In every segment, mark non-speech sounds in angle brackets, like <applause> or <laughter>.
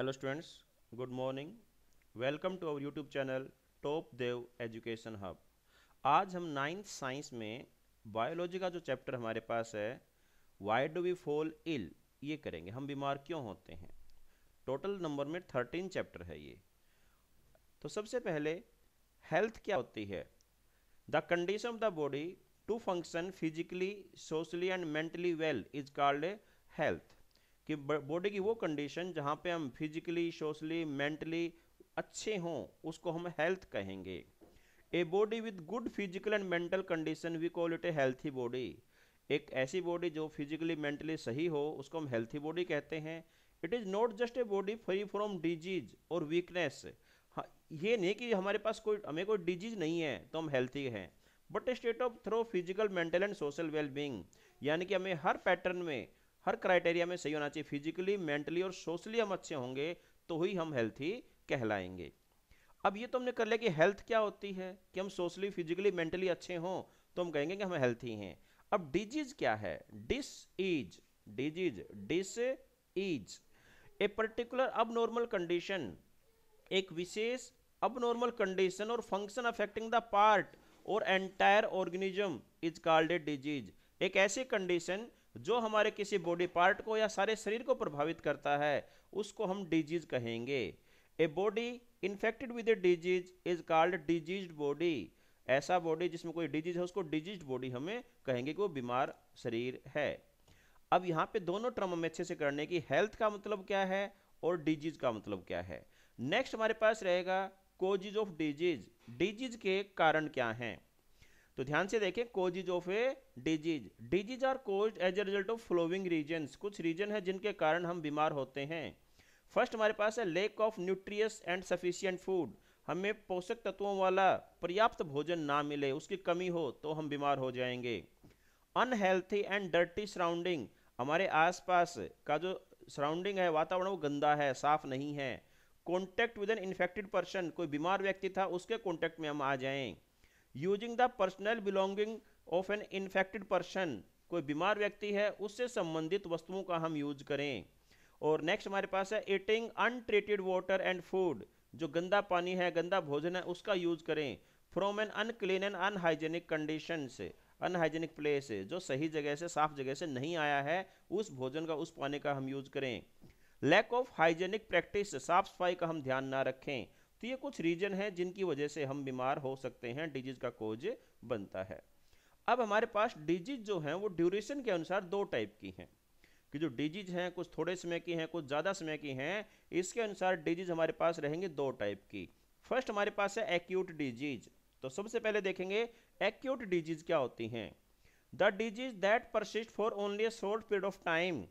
hello students good morning welcome to our YouTube channel top Dev education hub आज हम ninth science में biology का जो चैप्टर हमारे पास है why do we fall ill ये करेंगे हम बीमार क्यों होते हैं टोटल नंबर में थर्टीन चैप्टर है ये तो सबसे पहले हेल्थ क्या होती है the condition of the body to function physically socially and mentally well is called health कि बॉडी की वो कंडीशन जहाँ पे हम फिजिकली सोशली मेंटली अच्छे हों उसको हम हेल्थ कहेंगे a body with good physical and mental condition we call it a healthy body एक ऐसी बॉडी जो फिजिकली मेंटली सही हो उसको हम हेल्थी बॉडी कहते हैं it is not just a body free from disease और वीकनेस ये नहीं कि हमारे पास कोई हमें कोई डिजीज नहीं है तो हम हेल्थी हैं but state of throw physical mental and social wellbeing यानी कि हमें हर पैटर्न में हर क्राइटेरिया में सही होना चाहिए फिजिकली मेंटली और सोशली हम अच्छे होंगे तो ही हम हेल्थी कहलाएंगे अब ये तो हमने कर लिया कि हेल्थ क्या होती है कि हम सोशली फिजिकली मेंटली अच्छे हों तो हम कहेंगे कि हम हेल्थी हैं अब डिजीज क्या है this is disease this is a particular abnormal condition एक विशेष अब नॉर्मल कंडीशन और फंक्शन अफेक्टिंग द पार्ट और entire organism is called a disease एक ऐसी कंडीशन जो हमारे किसी बॉडी पार्ट को या सारे शरीर को प्रभावित करता है उसको हम डिजीज कहेंगे a body infected with a disease is called disease body ऐसा बॉडी जिसमें कोई डिजीज है उसको डिजीज बॉडी हमें कहेंगे कि वो बीमार शरीर है अब यहाँ पे दोनों टर्म हमें अच्छे से करने की हेल्थ का मतलब क्या है और डिजीज का मतलब क्या है नेक्स्ट हमारे पास रहेगा कोजिज ऑफ डिजीज डिजीज के कारण क्या हैं तो ध्यान से देखें causes of a disease disease are cause as a result of following reason कुछ रीजन है जिनके कारण हम बीमार होते हैं फर्स्ट हमारे पास है lack of nutritious and sufficient food हमें पोषक तत्वों वाला पर्याप्त भोजन ना मिले उसकी कमी हो तो हम बीमार हो जाएंगे अनहेल्थी एंड डर्टी सराउंडिंग हमारे आसपास का जो सराउंडिंग है वातावरण वो गंदा है साफ नहीं है contact with an infected person कोई बीमार व्यक्ति था उसके कॉन्टैक्ट में हम आ जाएं using the personal belonging of an infected person कोई बीमार व्यक्ति है उससे संबंधित वस्तुओं का हम यूज करें और नेक्स्ट हमारे पास है eating untreated water and food जो गंदा पानी है गंदा भोजन है उसका यूज करें from an unclean and unhygienic condition से अनहाइजेनिक प्लेस जो सही जगह से साफ जगह से नहीं आया है उस भोजन का उस पानी का हम यूज करें लैक ऑफ हाइजेनिक प्रैक्टिस साफ सफाई का हम ध्यान ना रखें तो ये कुछ रीजन है जिनकी वजह से हम बीमार हो सकते हैं डिजीज का कोज बनता है अब हमारे पास डिजीज जो है वो ड्यूरेशन के अनुसार दो टाइप की हैं कि जो डिजीज हैं कुछ थोड़े समय की हैं कुछ ज़्यादा समय की हैं इसके अनुसार डिजीज हमारे पास रहेंगे दो टाइप की फर्स्ट हमारे पास है एक्यूट डिजीज तो सबसे पहले देखेंगे एक्यूट डिजीज क्या होती हैं the disease that persist for only short period of time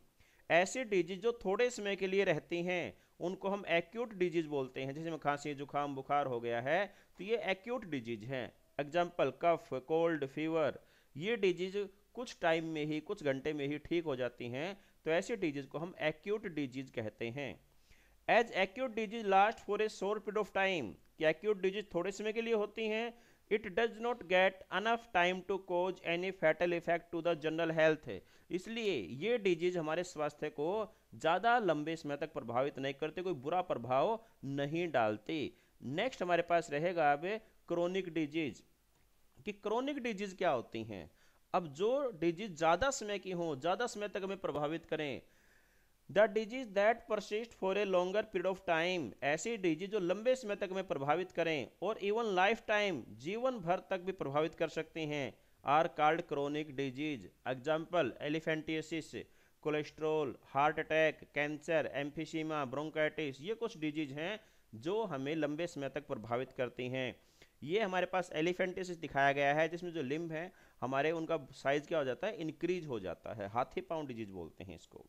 ऐसी डिजीज जो थोड़े समय के लिए रहती हैं उनको हम एक्यूट डिजीज बोलते हैं जैसे में खांसी जुकाम बुखार हो गया है तो ये एक्यूट डिजीज है एग्जाम्पल कफ कोल्ड फीवर ये डिजीज कुछ टाइम में ही कुछ घंटे में ही ठीक हो जाती हैं तो ऐसी डिजीज को हम एक्यूट डिजीज कहते हैं as acute disease last for a short period of time कि एक्यूट डिजीज थोड़े समय के लिए होती हैं it does not get enough time to cause any fatal effect to the general health इसलिए ये डिजीज हमारे स्वास्थ्य को ज़्यादा लंबे समय तक प्रभावित नहीं करते कोई बुरा प्रभाव नहीं डालती नेक्स्ट हमारे पास रहेगा अब क्रोनिक डिजीज कि क्रोनिक डिजीज क्या होती हैं अब जो डिजीज ज़्यादा समय की हो ज़्यादा समय तक हमें प्रभावित करें the disease that persist for a longer period of time ऐसी डिजीज जो लंबे समय तक में प्रभावित करें और इवन लाइफ टाइम जीवन भर तक भी प्रभावित कर सकती हैं are called chronic disease example elephantiasis cholesterol heart attack cancer emphysema bronchitis ये कुछ डिजीज हैं जो हमें लंबे समय तक प्रभावित करती हैं ये हमारे पास एलिफेंटिस दिखाया गया है जिसमें जो लिम्ब है हमारे उनका साइज क्या हो जाता है इंक्रीज हो जाता है हाथी पाउंड डिजीज बोलते हैं इसको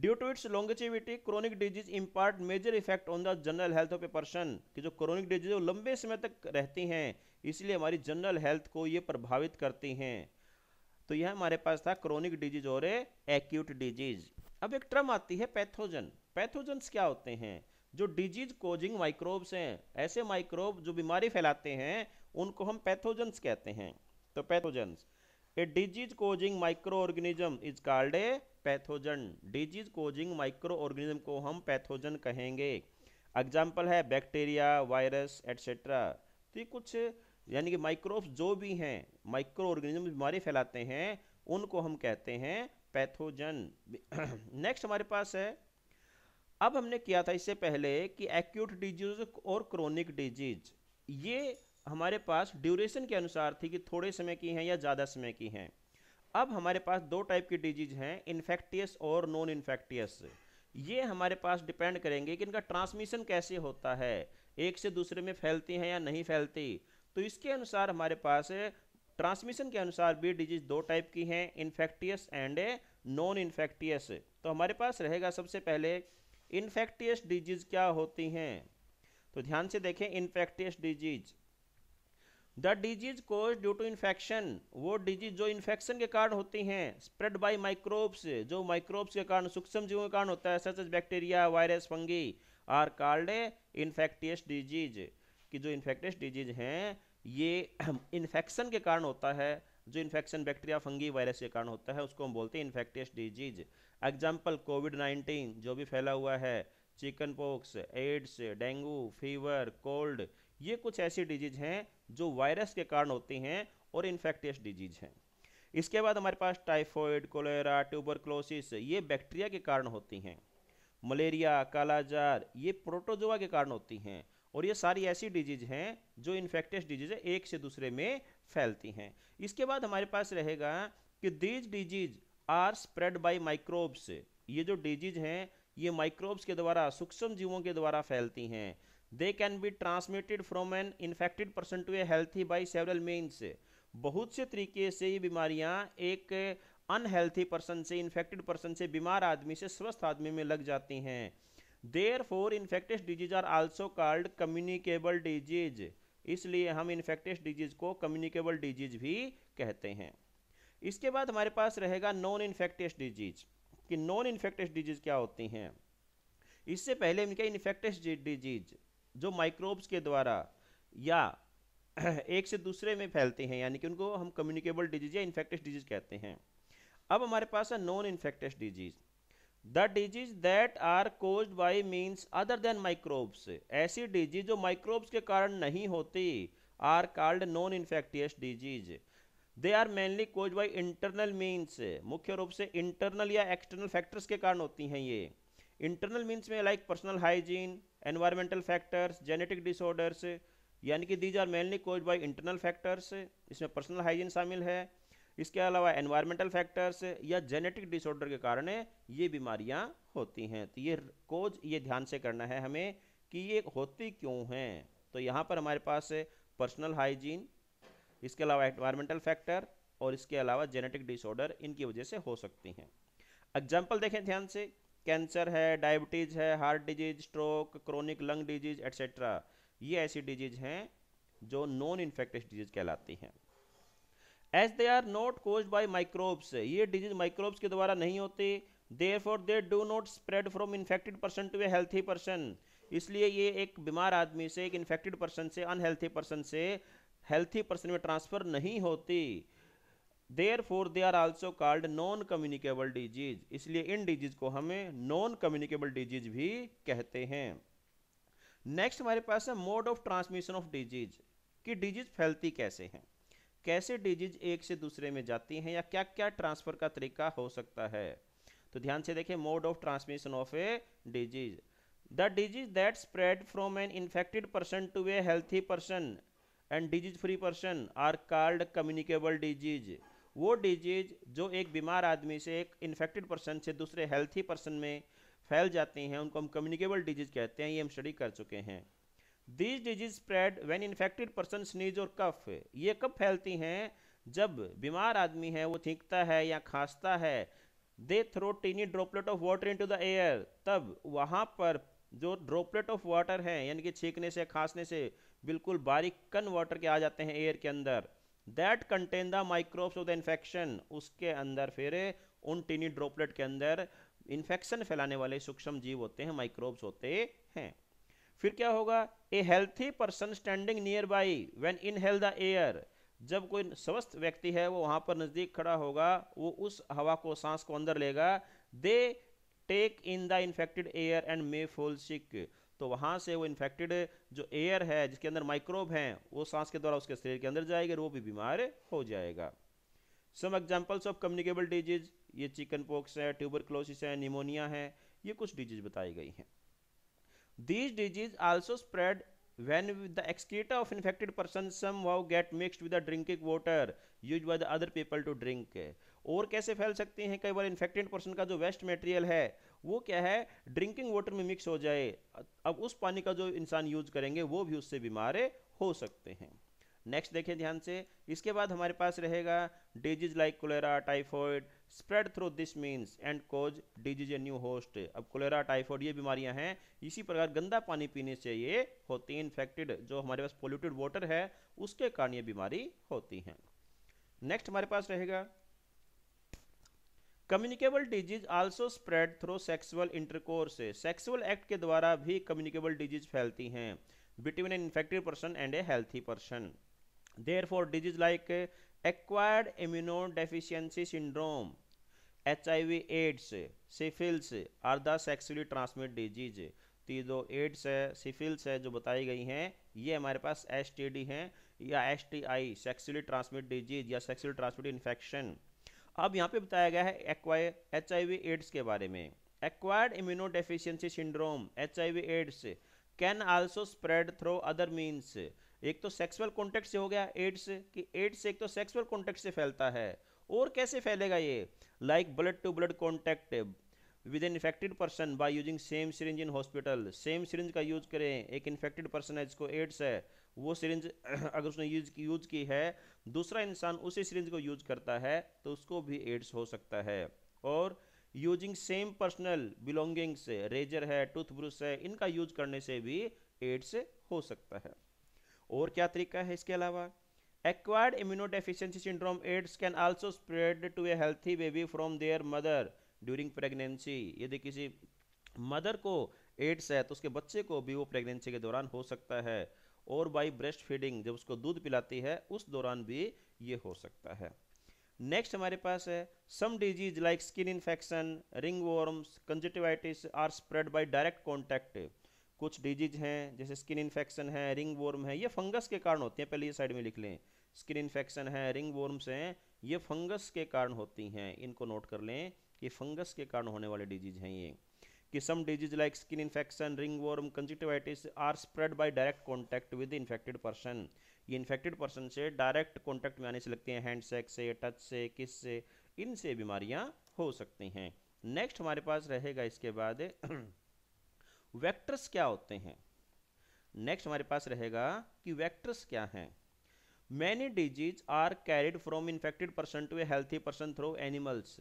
due to its longevity chronic disease impart major effect on the general health of a person कि जो क्रोनिक डिजीज वो लंबे समय तक रहती हैं इसलिए हमारी जनरल हेल्थ को ये प्रभावित करती हैं तो यह हमारे पास था क्रोनिक डिजीज और एक्यूट डिजीज अब एक ट्रम आती है पैथोजन पैथोजन्स क्या होते हैं जो डिजीज कोजिंग माइक्रोब्स हैं ऐसे माइक्रोब जो बीमारी फैलाते हैं उनको हम पैथोजन्स कहते हैं तो pathogens a disease causing microorganism is called a pathogen disease causing microorganism को हम पैथोजन कहेंगे एग्जाम्पल है बैक्टीरिया वायरस एट्सेट्रा तो ये कुछ यानी कि माइक्रोब्स जो भी हैं माइक्रो ऑर्गेनिज्म बीमारी फैलाते हैं उनको हम कहते हैं पैथोजन नेक्स्ट <clears throat> हमारे पास है अब हमने किया था इससे पहले कि एक्यूट डिजीज और क्रोनिक डिजीज ये हमारे पास ड्यूरेशन के अनुसार थी कि थोड़े समय की हैं या ज़्यादा समय की हैं अब हमारे पास दो टाइप की डिजीज हैं इन्फेक्टियस और नॉन इन्फेक्टियस ये हमारे पास डिपेंड करेंगे कि इनका ट्रांसमिशन कैसे होता है एक से दूसरे में फैलती हैं या नहीं फैलती तो इसके अनुसार हमारे पास ट्रांसमिशन के अनुसार भी डिजीज दो टाइप की हैं इन्फेक्टियस एंड नॉन इन्फेक्टियस तो हमारे पास रहेगा सबसे पहले इन्फेक्टियस डिजीज क्या होती हैं तो ध्यान से देखें infectious disease the disease cause due to infection वो डिजीज जो इन्फेक्शन के कारण होती हैं स्प्रेड बाय माइक्रोब्स जो माइक्रोब्स के कारण सूक्ष्म जीवों के कारण होता है such bacteria virus fungi are called infectious disease की जो इन्फेक्टियस डिजीज हैं ये इन्फेक्शन <clears throat> के कारण होता है जो इन्फेक्शन बैक्टीरिया फंगी वायरस के कारण होता है उसको हम बोलते हैं infectious disease example COVID nineteen जो भी फैला हुआ है chickenpox AIDS dengue fever cold ये कुछ ऐसी डिजीज हैं जो वायरस के कारण होती हैं और इन्फेक्टियस डिजीज हैं इसके बाद हमारे पास टाइफॉइड कोलेरा ट्यूबरक्लोसिस ये बैक्टीरिया के कारण होती हैं मलेरिया कालाजार ये प्रोटोजोआ के कारण होती हैं और ये सारी ऐसी डिजीज हैं जो इन्फेक्टियस डिजीज एक से दूसरे में फैलती हैं इसके बाद हमारे पास रहेगा कि these disease are spread by microbes ये जो डिजीज हैं ये माइक्रोब्स के द्वारा सूक्ष्म जीवों के द्वारा फैलती हैं they can be transmitted from an infected person to a healthy by several means बहुत से तरीके से ये बीमारियाँ एक अनहेल्थी पर्सन से इन्फेक्टेड पर्सन से बीमार आदमी से स्वस्थ आदमी में लग जाती हैं therefore infected disease are also called communicable disease इसलिए हम इन्फेक्टेड डिजीज को कम्युनिकेबल डिजीज भी कहते हैं इसके बाद हमारे पास रहेगा नॉन इन्फेक्टेड डिजीज कि नॉन इन्फेक्टेड डिजीज क्या होती हैं इससे पहले इनके इन्फेक्टेड डिजीज जो माइक्रोब्स के द्वारा या <clears throat> एक से दूसरे में फैलते हैं यानी कि उनको हम कम्युनिकेबल डिजीज या इन्फेक्टिस डिजीज कहते हैं अब हमारे पास है non infectious disease the disease that are cause by means other than microbes ऐसी डिजीज जो माइक्रोब्स के कारण नहीं होती are called non infectious disease they are mainly cause by internal means मुख्य रूप से इंटरनल या एक्सटर्नल फैक्टर्स के कारण होती हैं ये इंटरनल मीन्स में like personal hygiene environmental factors genetic disorders यानी कि these are mainly cause by internal factors इसमें पर्सनल हाइजीन शामिल है इसके अलावा एनवायरमेंटल फैक्टर्स या जेनेटिक डिसऑर्डर के कारण ये बीमारियाँ होती हैं तो ये कोज ये ध्यान से करना है हमें कि ये होती क्यों हैं तो यहाँ पर हमारे पास पर्सनल हाइजीन इसके अलावा एनवायरमेंटल फैक्टर और इसके अलावा जेनेटिक डिसऑर्डर इनकी वजह से हो सकती हैं एग्जाम्पल देखें ध्यान से कैंसर है डायबिटीज है heart disease stroke chronic lung disease etcetera ये ऐसी डिजीज हैं जो नॉन इन्फेक्टिस डिजीज कहलाती हैं as they are not cause by microbes ये डिजीज माइक्रोब्स के द्वारा नहीं होती therefore they do not spread from infected person to a healthy person इसलिए ये एक बीमार आदमी से एक इन्फेक्टेड पर्सन से अनहेल्थी पर्सन से हेल्थी पर्सन में ट्रांसफर नहीं होती therefore they are also called non communicable disease इसलिए इन डिजीज को हमें नॉन कम्युनिकेबल डिजीज भी कहते हैं नेक्स्ट हमारे पास है mode of transmission of disease कि डिजीज फैलती कैसे है कैसे डिजीज एक से दूसरे में जाती हैं या क्या क्या ट्रांसफर का तरीका हो सकता है तो ध्यान से देखें mode of transmission of a disease the disease that spread from an infected person to a healthy person and disease free person are called communicable disease वो डिजीज जो एक बीमार आदमी से एक इन्फेक्टेड पर्सन से दूसरे हेल्थी पर्सन में फैल जाती हैं उनको हम कम्युनिकेबल डिजीज कहते हैं ये हम स्टडी कर चुके हैं these disease spread when infected person sneeze और कफ ये कब फैलती हैं जब बीमार आदमी है वो थीकता है या खांसता है they throw tiny droplet of water to the air तब वहाँ पर जो ड्रॉपलेट ऑफ वाटर हैं यानी कि छींकने से खांसने से बिल्कुल बारीक कन वाटर के आ जाते हैं एयर के अंदर that contain the microbes of the infection उसके अंदर फिर उन टीनी ड्रॉपलेट के अंदर इन्फेक्शन फैलाने वाले सूक्ष्म जीव होते हैं माइक्रोब्स होते हैं फिर क्या होगा a healthy person standing nearby when inhale the air जब कोई स्वस्थ व्यक्ति है वो वहाँ पर नज़दीक खड़ा होगा वो उस हवा को सांस को अंदर लेगा they take in the infected air and may fall sick तो वहाँ से वो इन्फेक्टेड जो एयर है जिसके अंदर माइक्रोब हैं वो सांस के द्वारा उसके शरीर के अंदर जाएगा वो भी बीमार हो जाएगा some examples of communicable disease ये चिकन पॉक्स है ट्यूबरक्लोसिस है निमोनिया है ये कुछ डिजीज बताई गई हैं these disease also spread with the excreta of infected person some vow get mixed with the drinking water use by the other people to drink और कैसे फैल सकती हैं कई बार इन्फेक्टेड पर्सन का जो वेस्ट मटेरियल है वो क्या है ड्रिंकिंग वाटर में मिक्स हो जाए अब उस पानी का जो इंसान यूज करेंगे वो भी उससे बीमार हो सकते हैं नेक्स्ट देखिए ध्यान से इसके बाद हमारे पास रहेगा disease like cholera typhoid spread through this means and cause disease a new host अब कोलेरा टाइफॉइड ये बीमारियां हैं इसी प्रकार गंदा पानी पीने से ये होती हैं इन्फेक्टेड जो हमारे पास पोल्यूटेड वाटर है उसके कारण ये बीमारी होती है नेक्स्ट हमारे पास रहेगा communicable disease also spread through sexual intercourse sexual act के द्वारा भी कम्युनिकेबल डिजीज फैलती हैं between an infective person and a healthy person therefore disease like acquired immunodeficiency syndrome H I V AIDS syphilis are the sexually transmit disease तो ये जो ads है सिफिल्स है जो बताई गई हैं ये हमारे पास एस टी डी हैं या S T I sexually transmit disease या सेक्सुअली ट्रांसमिट इन्फेक्शन अब यहाँ पे बताया गया है एच आई वी एड्स के बारे में acquired immunodeficiency syndrome H I V AIDS can also spread through other means एक तो सेक्सुअल कॉन्टेक्ट से हो गया एड्स कि एड्स एक तो सेक्सुअल कॉन्टेक्ट से फैलता है और कैसे फैलेगा ये like blood to blood contact with an infected person by using same syringe in hospital same syringe का यूज करें एक इन्फेक्टेड पर्सन है जिसको एड्स है वो सिरिंज <clears throat> अगर उसने यूज की यूज की है दूसरा इंसान उसी सिरिंज को यूज करता है तो उसको भी एड्स हो सकता है और using same personal belongings razor है टूथब्रश है इनका यूज करने से भी एड्स हो सकता है और क्या तरीका है इसके अलावा acquired immunodeficiency syndrome AIDS can also spread to a healthy baby from their mother during pregnancy यदि किसी मदर को एड्स है तो उसके बच्चे को भी वो प्रेगनेंसी के दौरान हो सकता है और बाई ब्रेस्ट फीडिंग जब उसको दूध पिलाती है उस दौरान भी ये हो सकता है नेक्स्ट हमारे पास है some disease like skin infection ringworms conjunctivitis are spread by direct contact कुछ डिजीज हैं जैसे स्किन इन्फेक्शन है रिंग वॉर्म है ये फंगस के कारण होते हैं पहले ये साइड में लिख लें स्किन इन्फेक्शन है रिंग वॉर्म्स हैं ये फंगस के कारण होती हैं इनको नोट कर लें कि फंगस के कारण होने वाले डिजीज हैं ये कि some disease like skin infection ringworm conjunctivitis are spread by direct contact with infected person ये इन्फेक्टेड पर्सन से डायरेक्ट कॉन्टैक्ट में आने से लगती हैं हैंडसेक से टच से किस से इनसे बीमारियां हो सकती हैं नेक्स्ट हमारे पास रहेगा इसके बाद वैक्टर्स <clears throat> क्या होते हैं नेक्स्ट हमारे पास रहेगा कि वैक्टर्स क्या हैं many disease are carried from infected person to a healthy person through animals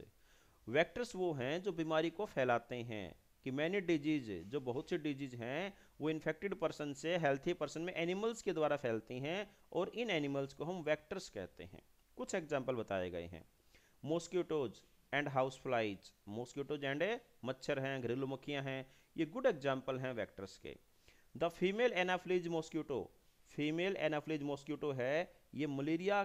vectors वो हैं जो बीमारी को फैलाते हैं कि मैनी डिजीज जो बहुत सी डिजीज हैं वो इन्फेक्टेड पर्सन से हेल्थी पर्सन में एनिमल्स के द्वारा फैलती हैं और इन एनिमल्स को हम वैक्टर्स कहते हैं कुछ एग्जाम्पल बताए गए हैं mosquitoes and house flies mosquitoes and मच्छर हैं घरेलू मक्खियाँ हैं ये गुड एग्जाम्पल हैं वैक्टर्स के the female anopheles mosquito female anopheles mosquito है ये मलेरिया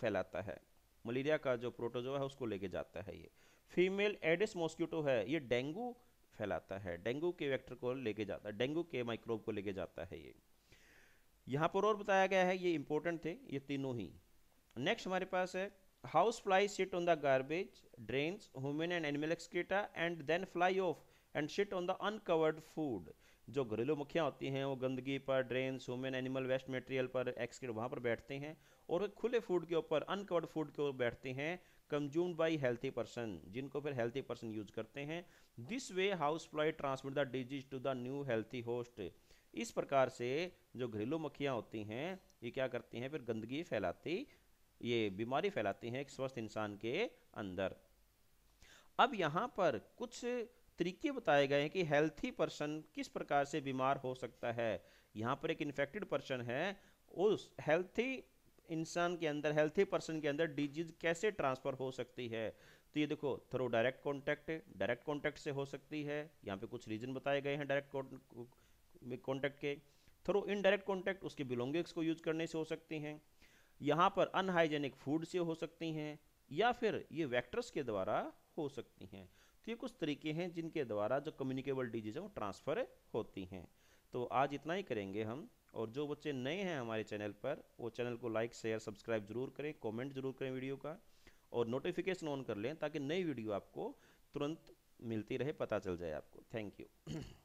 फैलाता है मलेरिया का जो प्रोटोजो है उसको लेके जाता है ये फीमेल एडिस मॉस्क्यूटो है ये डेंगू फैलाता है डेंगू के वेक्टर को लेके जाता है डेंगू के माइक्रोब को लेके जाता है ये यहाँ पर और बताया गया है ये इंपॉर्टेंट थे ये तीनों ही नेक्स्ट हमारे पास है house fly sit on the garbage drains human and animal excreta and then fly off and sit on the uncovered food जो घरेलू मक्खियाँ होती हैं वो गंदगी पर drain human animal waste material पर एक्सक्रीट वहाँ पर बैठते हैं और खुले फूड के ऊपर अनकवर्ड फूड के ऊपर बैठते हैं कंज्यूम्ड बाई हेल्थी पर्सन जिनको फिर हेल्थी पर्सन यूज करते हैं this way house fly transmit the disease to the new healthy host इस प्रकार से जो घरेलू मक्खियाँ होती हैं ये क्या करती हैं फिर गंदगी फैलाती ये बीमारी फैलाती हैं एक स्वस्थ इंसान के अंदर अब यहाँ पर कुछ तरीके बताए गए हैं कि हेल्थी पर्सन किस प्रकार से बीमार हो सकता है यहाँ पर एक इन्फेक्टेड पर्सन है उस हेल्थी इंसान के अंदर हेल्थी पर्सन के अंदर डिजीज कैसे ट्रांसफर हो सकती है तो ये देखो through direct contact direct contact से हो सकती है यहाँ पे कुछ रीजन बताए गए हैं डायरेक्ट कॉन्टैक्ट के थ्रू इनडायरेक्ट कॉन्टैक्ट उसके बिलोंगिंग्स को यूज करने से हो सकती हैं यहाँ पर अनहाइजेनिक फूड से हो सकती हैं या फिर ये वैक्टर्स के द्वारा हो सकती हैं तो ये कुछ तरीके हैं जिनके द्वारा जो कम्युनिकेबल डिजीज़ है वो ट्रांसफ़र होती हैं तो आज इतना ही करेंगे हम और जो बच्चे नए हैं हमारे चैनल पर वो चैनल को लाइक शेयर सब्सक्राइब जरूर करें कमेंट जरूर करें वीडियो का और नोटिफिकेशन ऑन कर लें ताकि नई वीडियो आपको तुरंत मिलती रहे पता चल जाए आपको थैंक यू